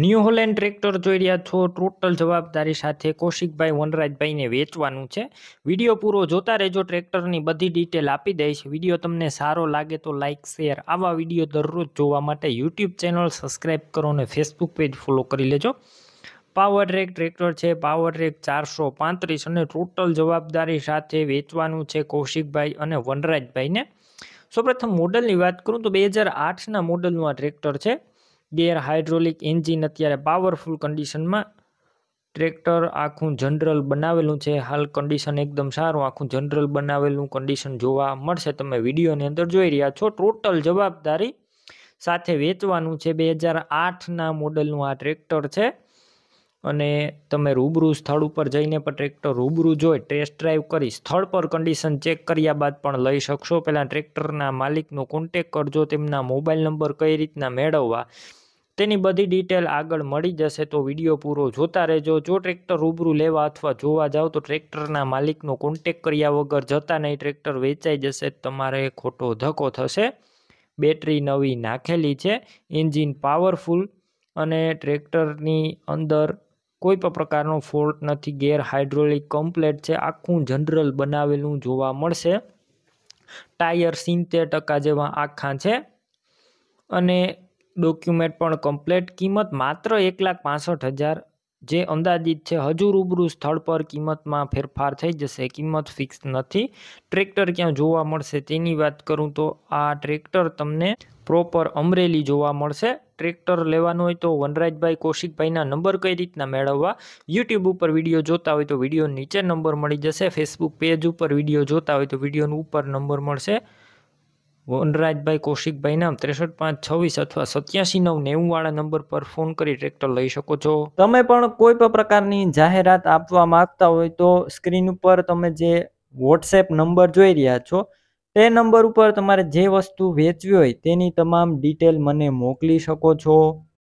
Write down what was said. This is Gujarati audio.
ન્યૂ હોલેન્ડ ટ્રેક્ટર જોઈ રહ્યા છો ટોટલ જવાબદારી સાથે કૌશિકભાઈ વનરાજભાઈને વેચવાનું છે વિડીયો પૂરો જોતા રહેજો ટ્રેક્ટરની બધી ડિટેલ આપી દઈશ વિડીયો તમને સારો લાગે તો લાઇક શેર આવા વિડીયો દરરોજ જોવા માટે યુટ્યુબ ચેનલ સબસ્ક્રાઈબ કરો અને ફેસબુક પેજ ફોલો કરી લેજો પાવર ટ્રેક ટ્રેક્ટર છે પાવર ટ્રેક ચારસો પાંત્રીસ અને ટોટલ જવાબદારી સાથે વેચવાનું છે કૌશિકભાઈ અને વનરાજભાઈને સૌપ્રથમ મોડલની વાત કરું તો બે હજાર આઠના મોડલનું આ ટ્રેક્ટર છે ગેર હાઇડ્રોલિક એન્જિન અત્યારે પાવરફુલ કન્ડિશનમાં ટ્રેક્ટર આખું જનરલ બનાવેલું છે હાલ કન્ડિશન એકદમ સારું આખું જનરલ બનાવેલું કન્ડિશન જોવા મળશે તમે વિડીયોની અંદર જોઈ રહ્યા છો ટોટલ જવાબદારી સાથે વેચવાનું છે બે હજાર આઠના મોડલનું આ ટ્રેક્ટર છે અને તમે રૂબરૂ સ્થળ ઉપર જઈને પણ ટ્રેક્ટર રૂબરૂ જોઈ ટેસ્ટ ડ્રાઈવ કરી સ્થળ પર કન્ડિશન ચેક કર્યા બાદ પણ લઈ શકશો પહેલાં ટ્રેક્ટરના માલિકનો કોન્ટેક કરજો તેમના મોબાઈલ નંબર કઈ રીતના મેળવવા તેની બધી ડિટેલ આગળ મળી જશે તો વિડીયો પૂરો જોતા રહેજો જો ટ્રેક્ટર રૂબરૂ લેવા અથવા જોવા જાઓ તો ટ્રેક્ટરના માલિકનો કોન્ટેક કર્યા વગર જતા નહીં ટ્રેક્ટર વેચાઈ જશે તમારે ખોટો ધક્કો થશે બેટરી નવી નાખેલી છે એન્જિન પાવરફુલ અને ટ્રેક્ટરની અંદર કોઈ પણ પ્રકારનો ફોલ્ટ નથી ગેર હાઇડ્રોલિક કમ્પ્લેટ છે આખું જનરલ બનાવેલું જોવા મળશે ટાયર સિત્તેર ટકા જેવા આખા છે અને ડોક્યુમેન્ટ પણ કમ્પ્લેટ કિંમત માત્ર એક લાખ પાસઠ હજાર જે અંદાજિત છે હજુ રૂબરૂ સ્થળ પર કિંમતમાં ફેરફાર થઈ જશે કિંમત ફિક્સ નથી ટ્રેક્ટર ક્યાં જોવા મળશે તેની વાત કરું તો આ ટ્રેક્ટર તમને પ્રોપર અમરેલી જોવા મળશે ટ્રેક્ટર લેવાનું હોય તો વનરાજભાઈ કૌશિકભાઈના નંબર કઈ રીતના મેળવવા યુટ્યુબ ઉપર વિડીયો જોતા હોય તો વિડીયો નીચે નંબર મળી જશે ફેસબુક પેજ ઉપર વિડીયો જોતા હોય તો વિડીયોનું ઉપર નંબર મળશે વનરાજભાઈ કૌશિકભાઈ નામ ત્રેસઠ પાંચ છવ્વીસ અથવા સત્યાસી નવ નેવું વાળા નંબર પર ફોન કરી ટ્રેક્ટર લઈ શકો છો તમે પણ કોઈ પણ પ્રકારની જાહેરાત આપવા માંગતા હોય તો સ્ક્રીન ઉપર તમે જે વોટ્સએપ નંબર જોઈ રહ્યા છો તે નંબર ઉપર તમારે જે વસ્તુ વેચવી હોય તેની તમામ ડિટેલ મને મોકલી શકો છો